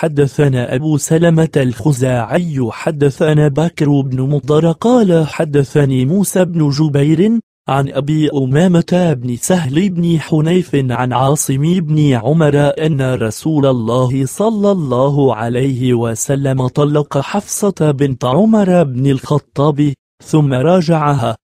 حدثنا أبو سلمة الخزاعي حدثنا بكر بن مضر قال حدثني موسى بن جبير عن أبي أمامة بن سهل بن حنيف عن عاصم بن عمر أن رسول الله صلى الله عليه وسلم طلق حفصة بنت عمر بن الخطاب ثم راجعها